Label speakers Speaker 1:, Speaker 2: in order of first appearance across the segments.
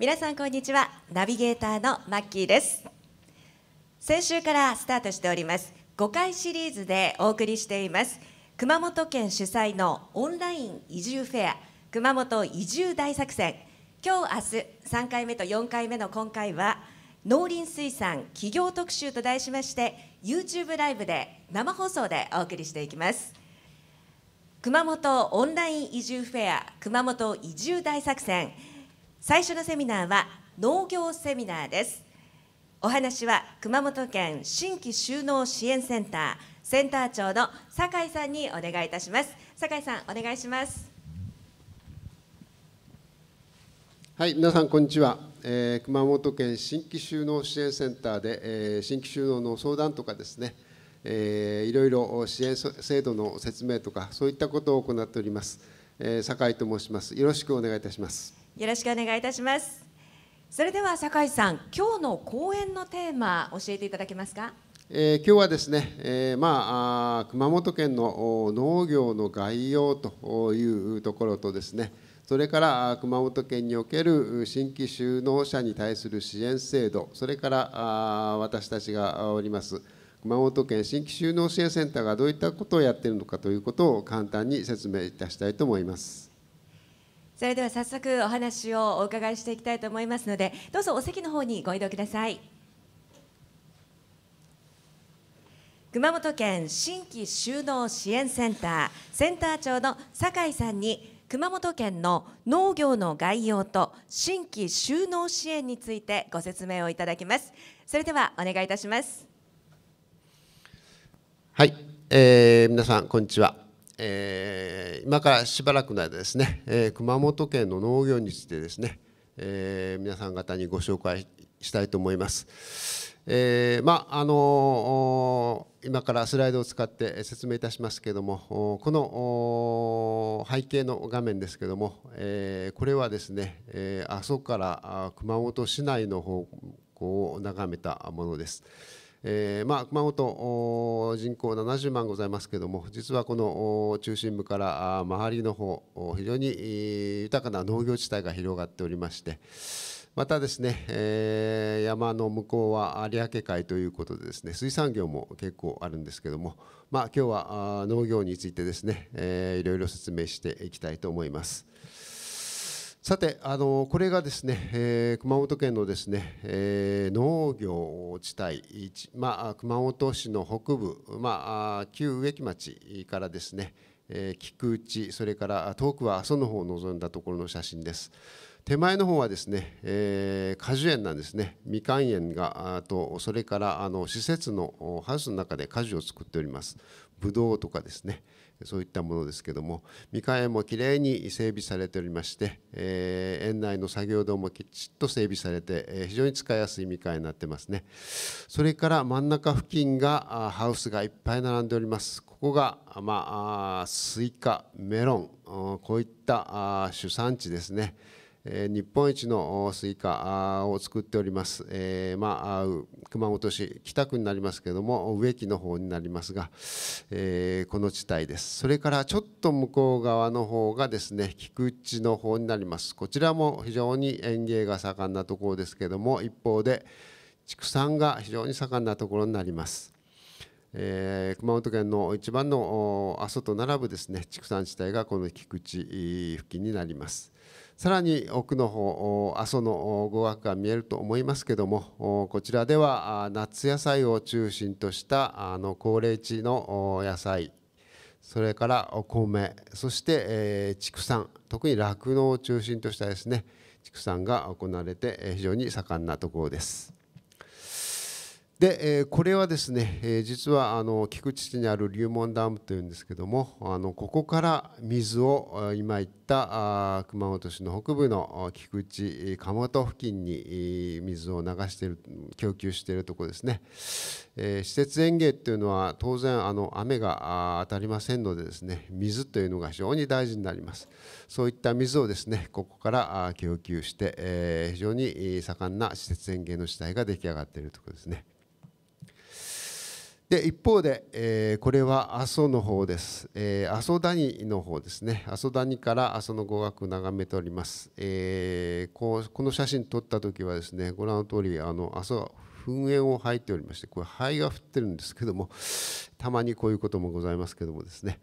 Speaker 1: 皆さんこんにちはナビゲーターのマッキーです先週からスタートしております5回シリーズでお送りしています熊本県主催のオンライン移住フェア熊本移住大作戦今日明日3回目と4回目の今回は農林水産企業特集と題しまして YouTube ライブで生放送でお送りしていきます熊本オンライン移住フェア熊本移住大作戦最初のセミナーは農業セミナーですお話は熊本県新規就農支援センターセンター長の酒井さんにお願いいたします酒井さんお願いします
Speaker 2: はい皆さんこんにちは、えー、熊本県新規就農支援センターで、えー、新規就農の相談とかですねえー、いろいろ支援制度の説明とかそういったことを行っております、えー、酒井と申しますよろしくお願いいたします
Speaker 1: よろしくお願いいたしますそれでは酒井さん今日の講演のテーマ教えていただけますか
Speaker 2: えー、今日はですね、えー、まあ、熊本県の農業の概要というところとですねそれから熊本県における新規就農者に対する支援制度それから私たちがおります熊本県新規就農支援センターがどういったことをやっているのかということを簡単に説明いたしたいと思います。
Speaker 1: それでは早速お話をお伺いしていきたいと思いますのでどうぞお席の方にご移動ください熊本県新規就農支援センターセンター長の酒井さんに熊本県の農業の概要と新規就農支援についてご説明をいただきますそれではお願いいたします
Speaker 2: はい、えー、皆さんこんにちはえー、今からしばらくの間ですね、えー、熊本県の農業についてですね、えー、皆さん方にご紹介したいと思います。えー、まあの今からスライドを使って説明いたしますけれどもこの背景の画面ですけれども、えー、これはですね、えー、阿蘇から熊本市内の方向を眺めたものです。えーまあ、熊本人口70万ございますけれども実はこの中心部から周りの方非常に豊かな農業地帯が広がっておりましてまたですね、えー、山の向こうは有明海ということでですね水産業も結構あるんですけども、まあ、今日は農業についてですね、えー、いろいろ説明していきたいと思います。さて、あのこれがですね、えー、熊本県のですね、えー、農業地帯、まあ、熊本市の北部、まあ、旧植木町からですね、えー、菊池、それから遠くは阿蘇の方を望んだところの写真です。手前の方はですね、えー、果樹園なんですね、みかん園があと、それからあの施設のハウスの中で果樹を作っております、ぶどうとかですね。そういったものですけどもみかんもきれいに整備されておりまして、え園内の作業道もきちっと整備されて、え非常に使いやすいみかになってますねそれから真ん中付近がハウスがいっぱい並んでおりますここが、まあ、スイカメロンこういった主産地ですね日本一のスイカを作っております、えー、まあ、熊本市北区になりますけども植木の方になりますが、えー、この地帯ですそれからちょっと向こう側の方がですね菊池の方になりますこちらも非常に園芸が盛んなところですけども一方で畜産が非常に盛んなところになります。えー、熊本県の一番の阿蘇と並ぶですね畜産地帯がこの菊池付近になります。さらに奥の方阿蘇の語学が見えると思いますけどもこちらでは夏野菜を中心としたあの高齢地の野菜それからお米そして、え畜産特に酪農を中心としたですね畜産が行われて非常に盛んなところです。でこれはですね実はあの菊池市にある龍門ダムというんですけどもあのここから水を今言っった熊本市の北部の菊池鴨本付近に水を流している供給しているところですね、えー、施設園芸っていうのは当然あの雨が当たりませんのでですね水というのが非常に大事になりますそういった水をですねここからあ供給して、えー、非常に盛んな施設園芸の主体が出来上がっているところですねで一方で、えー、これは阿蘇の方です、えー、阿蘇谷の方ですね阿蘇谷から阿蘇の語学を眺めております、えー、こうこの写真撮った時はですねご覧の通りあの阿蘇噴煙を吐いておりましてこれ灰が降ってるんですけどもたまにこういうこともございますけどもですね、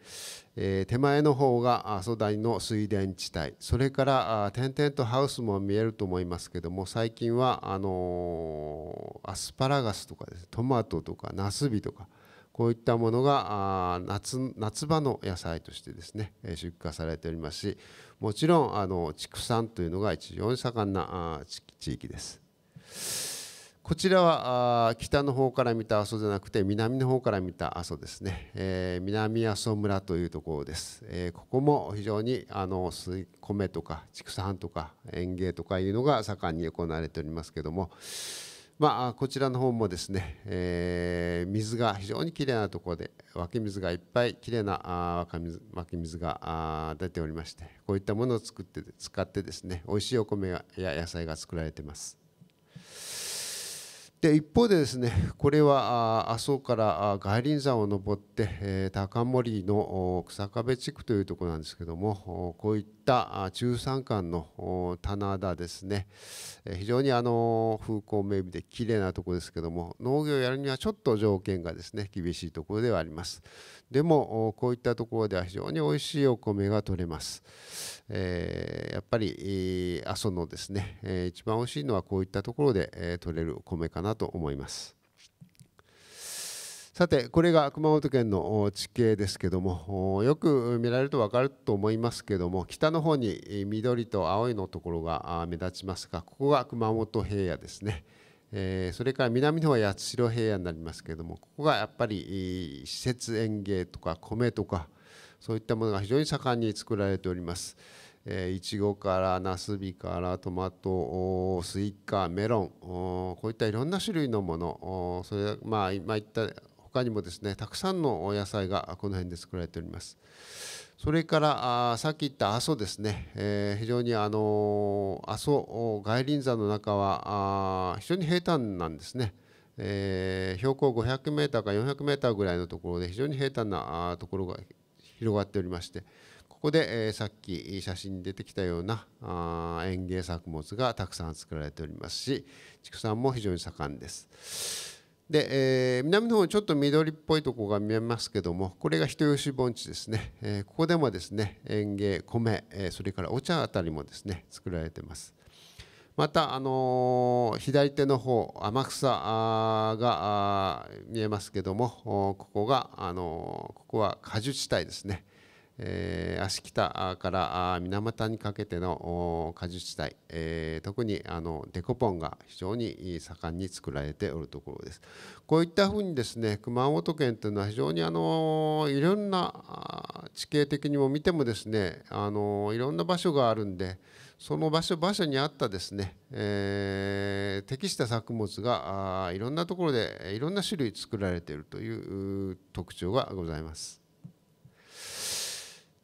Speaker 2: え手前の方が阿蘇台の水田地帯それから点々とハウスも見えると思いますけども最近はあのアスパラガスとかです、ね、トマトとかナスビとかこういったものが夏夏場の野菜としてですね出荷されておりますしもちろんあの畜産というのが非常に盛んな地域です。こちらは北の方から見た阿蘇じゃなくて南の方から見た阿蘇ですね、えー、南阿蘇村というところです、えー、ここも非常にあの米とか畜産とか園芸とかいうのが盛んに行われておりますけどもまあ、こちらの方もですね、えー、水が非常にきれいなところで湧き水がいっぱいきれいなあ水湧き水が出ておりましてこういったものを作って使ってですね美味しいお米や野菜が作られてます。で一方でですねこれは阿蘇から外輪山を登って高森の草壁地区というところなんですけどもこういった中山間の棚田ですね非常にあの風光明媚で綺麗なところですけども農業をやるにはちょっと条件がですね厳しいところではありますでもこういったところでは非常に美味しいお米が取れます、えー、やっぱり阿蘇のですね一番美味しいのはこういったところで取れる米かななと思います。さてこれが熊本県の地形ですけどもよく見られると分かると思いますけども北の方に緑と青いのところが目立ちますがここが熊本平野ですね。えそれから南の方は八代平野になりますけどもここがやっぱり施設園芸とか米とかそういったものが非常に盛んに作られております。いちごからなすびからトマトスイカメロンこういったいろんな種類のものそれまあ今言った他にもですねたくさんのお野菜がこの辺で作られております。それからあさっき言った阿蘇ですね、えー、非常にあの阿蘇外輪山の中はあ非常に平坦なんですね。えー、標高500メーターか400メーターぐらいのところで非常に平坦なところが広がっておりまして、ここで、えー、さっき写真に出てきたようなあ園芸作物がたくさん作られておりますし畜産も非常に盛んです。で、えー、南の方ちょっと緑っぽいとこが見えますけどもこれが人吉盆地ですね、えー、ここでもですね園芸米、えー、それからお茶あたりもですね作られてます。また、あの左手の方天草が見えますけどもここが、あのここは果樹地帯ですね。えー、足北から水俣にかけての果樹地帯、えー、特にあのデコポンが非常に盛んに作られておるところです。こういったふうにですね熊本県というのは非常にあのいろんな地形的にも見てもですねあのいろんな場所があるんでその場所場所にあったですね、えー、適した作物がいろんなところでいろんな種類作られているという特徴がございます。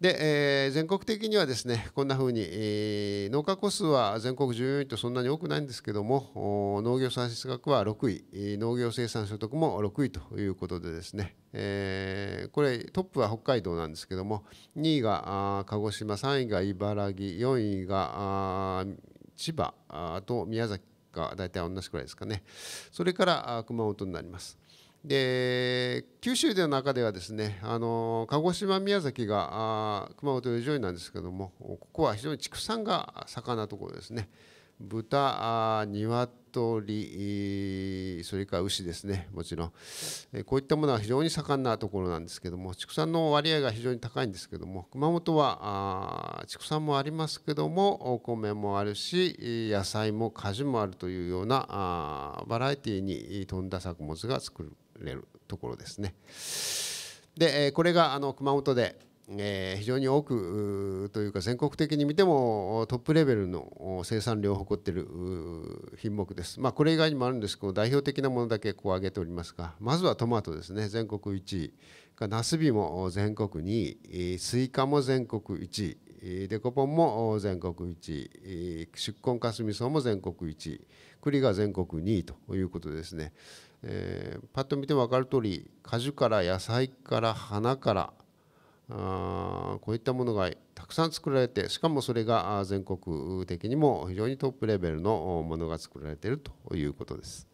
Speaker 2: で、えー、全国的にはですねこんなふうに、えー、農家個数は全国14位とそんなに多くないんですけども農業産出額は6位農業生産所得も6位ということでですね、えー、これトップは北海道なんですけども2位が鹿児島3位が茨城4位が千葉と宮崎が大体同じくらいですかねそれから熊本になります。で九州の中ではですねあの鹿児島宮崎が熊本上位なんですけどもここは非常に畜産が盛んなところですね豚鶏それから牛ですねもちろんこういったものは非常に盛んなところなんですけども畜産の割合が非常に高いんですけども熊本は畜産もありますけどもお米もあるし野菜も果樹もあるというようなバラエティーに富んだ作物が作るれるところですね。でこれがあの熊本で非常に多くというか全国的に見てもトップレベルの生産量を誇っている品目です、まあ、これ以外にもあるんですけど代表的なものだけこう挙げておりますがまずはトマトですね全国1位ナスビも全国2位スイカも全国1位デコポンも全国1位出根かすみそも全国1位栗が全国2位ということですねえー、パッと見て分かるとおり果樹から野菜から花からあこういったものがたくさん作られてしかもそれが全国的にも非常にトップレベルのものが作られているということです。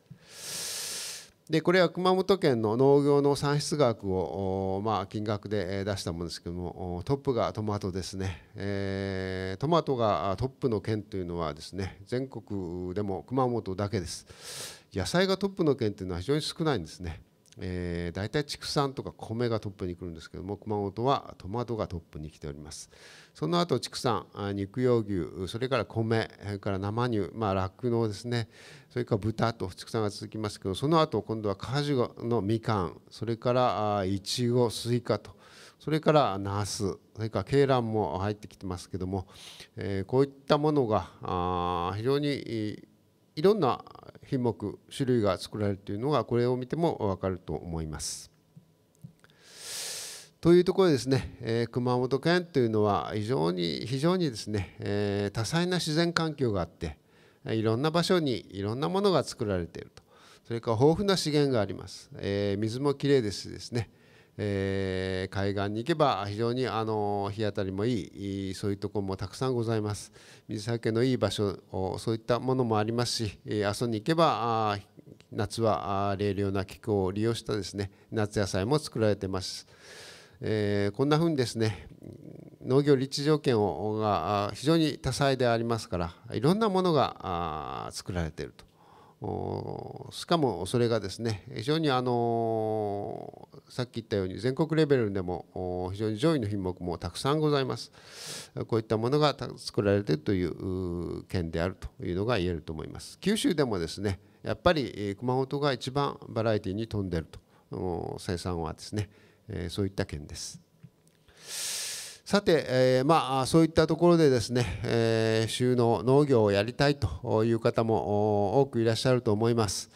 Speaker 2: でこれは熊本県の農業の産出額を、まあ、金額で出したものですけどもトップがトマトですね、えー、トマトがトップの県というのはですね全国でも熊本だけです。野菜がトップの県っていうのは非常に少ないんですね。えー、大体畜産とか米がトップに来るんですけども熊本はトマトがトップに来ておりますその後畜産肉用牛それから米それから生乳まあ酪農ですねそれから豚と畜産が続きますけどその後今度は果樹のみかんそれからいちごスイカとそれからナスそれから鶏卵も入ってきてますけども、えー、こういったものが非常にいろんな品目種類が作られるというのがこれを見ても分かると思います。というところですね、え熊本県というのは非常に非常にですね、え多彩な自然環境があっていろんな場所にいろんなものが作られているとそれから豊富な資源があります、え水もきれいですしですね、えー、海岸に行けば非常にあの日当たりもいいそういうところもたくさんございます水はけのいい場所そういったものもありますし阿蘇に行けば夏は冷涼な気候を利用したですね夏野菜も作られてます、えー、こんなふうにですね農業立地条件をが非常に多彩でありますからいろんなものが作られているとしかもそれがですね非常にあのさっき言ったように全国レベルでも非常に上位の品目もたくさんございますこういったものが作られているという県であるというのが言えると思います九州でもですねやっぱり熊本が一番バラエティに富んでいると生産はですねそういった県です。さて、えー、まあ、そういったところでですね、えー、収納農業をやりたいという方も多くいらっしゃると思います。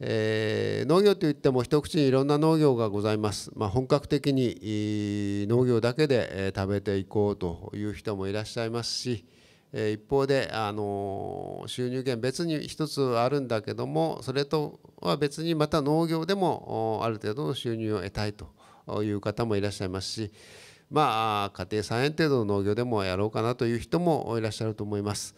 Speaker 2: えー、農業といっても一口にいろんな農業がございます、まあ、本格的に農業だけで食べていこうという人もいらっしゃいますし一方で、あの収入源別に一つあるんだけどもそれとは別にまた農業でもある程度の収入を得たいという方もいらっしゃいますしまあ、家庭3円程度の農業でもやろうかなという人もいらっしゃると思います。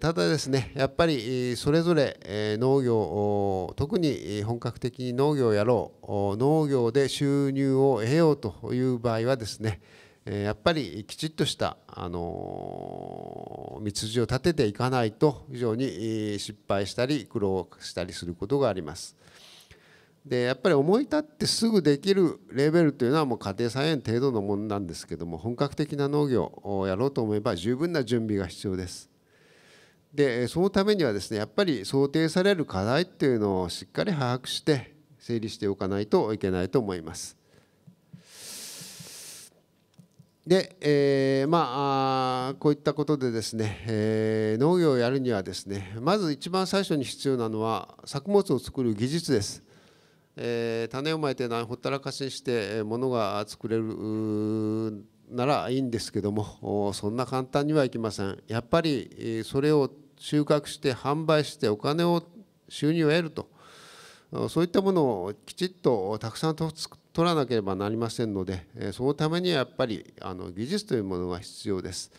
Speaker 2: ただですねやっぱりそれぞれ農業特に本格的に農業をやろう農業で収入を得ようという場合はですねやっぱりきちっとしたあの道筋を立てていかないと非常に失敗したり苦労したりすることがあります。でやっぱり思い立ってすぐできるレベルというのはもう家庭菜園程度のものなんですけども本格的な農業をやろうと思えば十分な準備が必要です。でそのためにはですねやっぱり想定される課題っていうのをしっかり把握して整理しておかないといけないと思います。で、えー、まあこういったことでですね、えー、農業をやるにはですねまず一番最初に必要なのは作物を作る技術です。えー、種をまいてほったらかしにしてものが作れるならいいんですけどもそんな簡単にはいきませんやっぱりそれを収穫して販売してお金を収入を得るとそういったものをきちっとたくさん取らなければなりませんのでそのためにはやっぱりあの技術というものが必要です。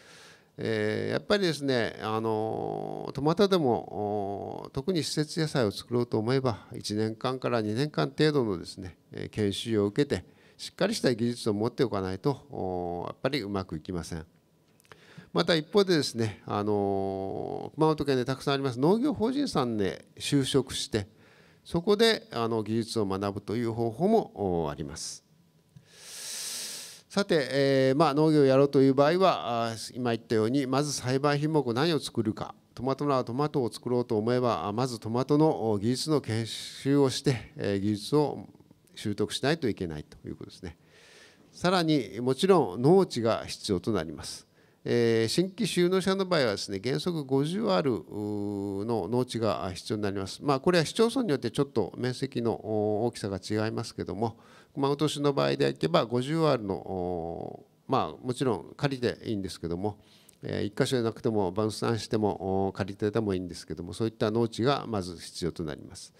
Speaker 2: えー、やっぱりですねあのトマトでも特に施設野菜を作ろうと思えば1年間から2年間程度のですね研修を受けてしっかりした技術を持っておかないとやっぱりうまくいきません。また一方でですねあの熊本県でたくさんあります農業法人さんで就職してそこであの技術を学ぶという方法もあります。さて、えー、まあ、農業をやろうという場合は今言ったようにまず栽培品目何を作るかトマトならトマトを作ろうと思えばまずトマトの技術の研修をして、えー、技術を習得しないといけないということですね。さらにもちろん農地が必要となります。え新規収納者の場合はですね原則50ールの農地が必要になります、まあ、これは市町村によってちょっと面積の大きさが違いますけども熊本市の場合でいけば50ールのまあもちろん仮でいいんですけども1箇所じゃなくても分散しても借りてでもいいんですけどもそういった農地がまず必要となります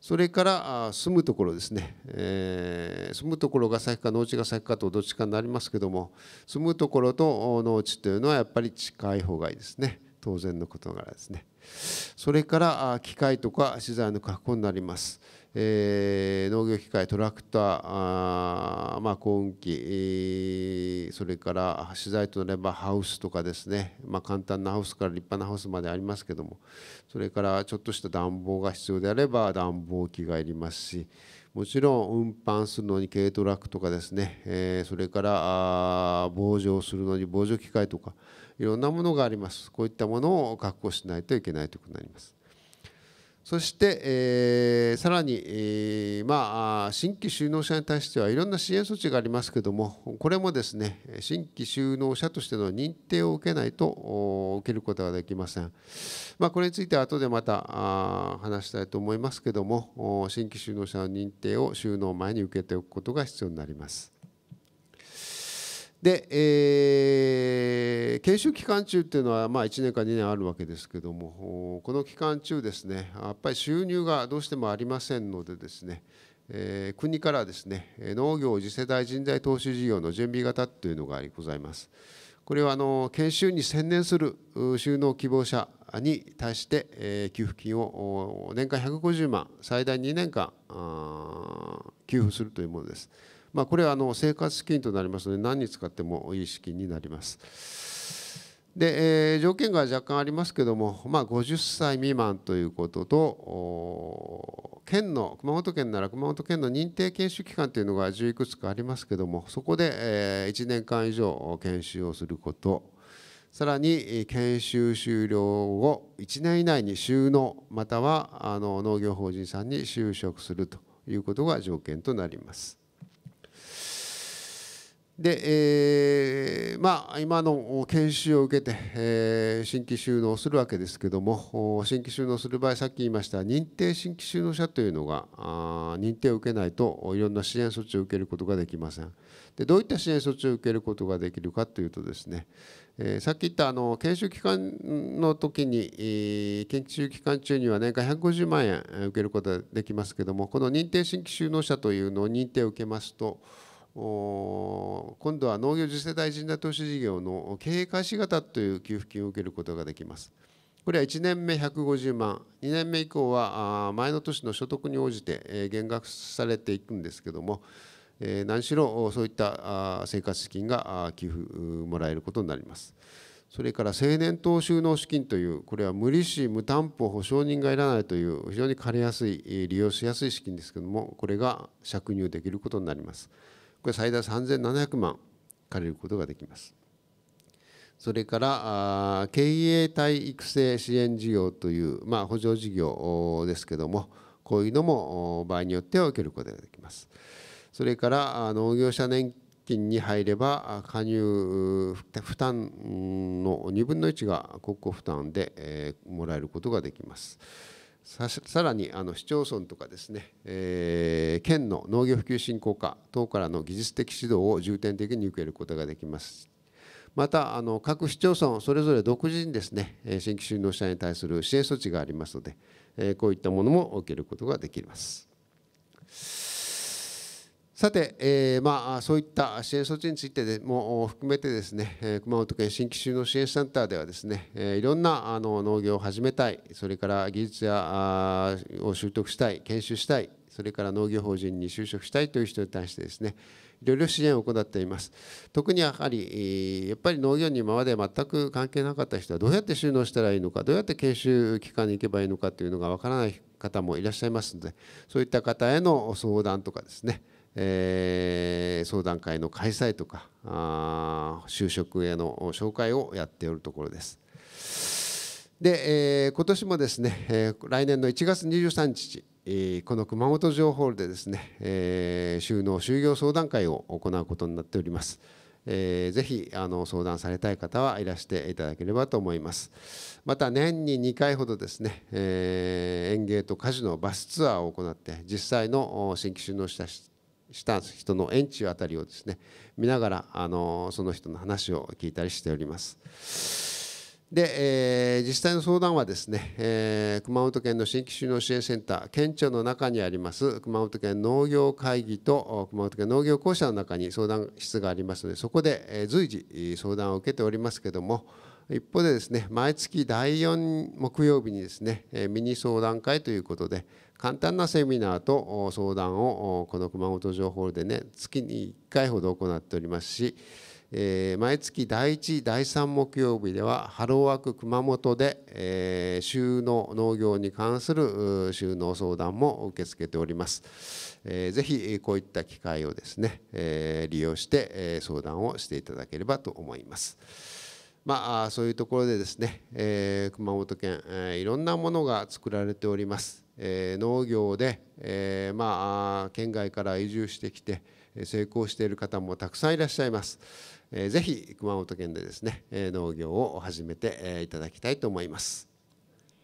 Speaker 2: それから住むところですね、えー、住むところが先か農地が先かとどっちかになりますけども住むところと農地というのはやっぱり近い方がいいですね当然のことながらですねそれから機械とか資材の確保になりますえー、農業機械トラクターあ、まあ、耕運機それから資材となればハウスとかですね、まあ、簡単なハウスから立派なハウスまでありますけどもそれからちょっとした暖房が必要であれば暖房機がいりますしもちろん運搬するのに軽トラックとかですね、えー、それから防除するのに防除機械とかいろんなものがありますこういったものを確保しないといけないということになります。そして、えー、さらに、えー、まあ、新規就農者に対してはいろんな支援措置がありますけれども、これもですね、新規就農者としての認定を受けないと受けることができません。まあ、これについては後でまた話したいと思いますけれども、新規就農者の認定を就農前に受けておくことが必要になります。で、えー、研修期間中というのは、まあ、1年か2年あるわけですけどもこの期間中ですねやっぱり収入がどうしてもありませんのでですね、えー、国からですね農業次世代人材投資事業の準備型というのがございます。これはあの研修に専念する収納希望者に対して給付金を年間150万最大2年間給付するというものです。まあ、これはあの生活資金となりますので何に使ってもいい資金になります。でえー、条件が若干ありますけども、まあ、50歳未満ということと県の熊本県なら熊本県の認定研修機関というのが10いくつかありますけどもそこで、えー、1年間以上研修をすることさらに研修終了後1年以内に就農またはあの農業法人さんに就職するということが条件となります。で、えー、まあ、今の研修を受けて、えー、新規就農するわけですけども新規就農する場合さっき言いました認定新規就農者というのがあ認定を受けないといろんな支援措置を受けることができませんでどういった支援措置を受けることができるかというとですね、えー、さっき言ったあの研修期間の時に、えー、研修期間中には年間150万円受けることができますけどもこの認定新規就農者というのを認定を受けますと今度は農業次世代人材投資事業の経営開始型という給付金を受けることができます。これは1年目150万、2年目以降は前の年の所得に応じて減額されていくんですけども、何しろそういった生活資金が給付もらえることになります。それから青年投収納資金という、これは無利子、無担保、保証人がいらないという、非常に借りやすい、利用しやすい資金ですけども、これが借入できることになります。これ最大3700万借りることができます。それから経営体育成支援事業という、まあ、補助事業ですけどもこういうのも場合によっては受けることができます。それから農業者年金に入れば加入負担の2分の1が国庫負担でもらえることができます。さらにあの市町村とかですね、えー、県の農業普及振興課等からの技術的指導を重点的に受けることができます。またあの各市町村それぞれ独自にですね新規就農者に対する支援措置がありますのでこういったものも受けることができます。さて、えーまあ、そういった支援措置についてでも含めてですね、熊本県新規就農支援センターではですね、いろんなあの農業を始めたい、それから技術やを習得したい、研修したい、それから農業法人に就職したいという人に対してですね、いろいろ支援を行っています。特にやはり、やっぱり農業に今まで全く関係なかった人は、どうやって収納したらいいのか、どうやって研修機関に行けばいいのかというのがわからない方もいらっしゃいますので、そういった方への相談とかですね、えー、相談会の開催とかあ就職への紹介をやっておるところです。で、えー、今年もですね、えー、来年の1月23日、えー、この熊本城ホールでですね、えー、収納就業相談会を行うことになっております。えー、ぜひあの相談されたい方はいらしていただければと思いますまた年に2回ほどですね、えー、園芸と家事のバスツアーを行って実際の新規収就農者した人の園地あたりをですね見ながらあのその人の話を聞いたりしております。で、えー、実際の相談はですね、えー、熊本県の新規収納支援センター県庁の中にあります熊本県農業会議と熊本県農業公社の中に相談室がありますのでそこで随時相談を受けておりますけども一方でですね毎月第4木曜日にですねミニ相談会ということで簡単なセミナーと相談をこの熊本城ホールでね月に1回ほど行っておりますし、えー、毎月第1第3木曜日ではハローワーク熊本で、えー、収納農業に関する収納相談も受け付けております、えー、ぜひこういった機会をですね、えー、利用して相談をしていただければと思いますまあ、そういうところでですね、えー、熊本県、えー、いろんなものが作られております。え農業で、えまあ、県外から移住してきて成功している方もたくさんいらっしゃいます。えー、ぜひ熊本県でですね農業を始めていただきたいと思います。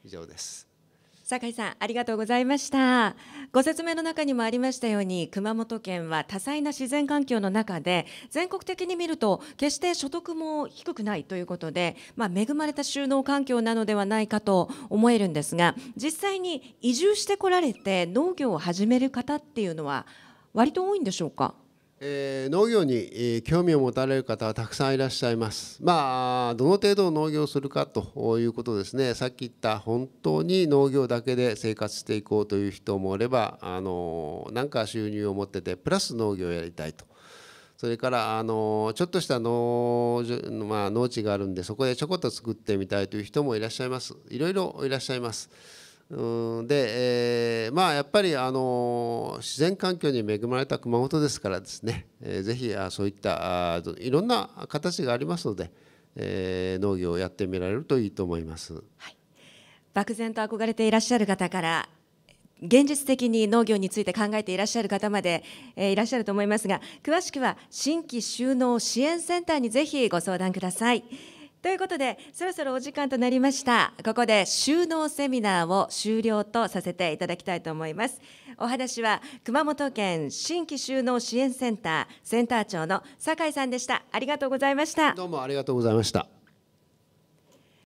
Speaker 2: 以上です。
Speaker 1: 酒井さんありがとうございましたご説明の中にもありましたように熊本県は多彩な自然環境の中で全国的に見ると決して所得も低くないということで、まあ、恵まれた収納環境なのではないかと思えるんですが実際に移住してこられて農業を始める方っていうのは割と多いんでしょうか
Speaker 2: えー、農業に、えー、興味を持たれる方はたくさんいらっしゃいます。まあどの程度農業するかということですね。さっき言った本当に農業だけで生活していこうという人もおれば、あのなんか収入を持っててプラス農業をやりたいと。それからあのちょっとした農,、まあ、農地があるんでそこでちょこっと作ってみたいという人もいらっしゃいます。いろいろいらっしゃいます。で、えー、まあやっぱりあの自然環境に恵まれた熊本ですからですね、えー、ぜひあそういったあいろんな形がありますので、えー、農業をやってみられるといいと思います、はい、
Speaker 1: 漠然と憧れていらっしゃる方から現実的に農業について考えていらっしゃる方まで、えー、いらっしゃると思いますが詳しくは新規就農支援センターにぜひご相談ください。ということでそろそろお時間となりましたここで収納セミナーを終了とさせていただきたいと思いますお話は熊本県新規収納支援センターセンター長の酒井さんでしたありがとうございましたどうもあ
Speaker 2: りがとうございました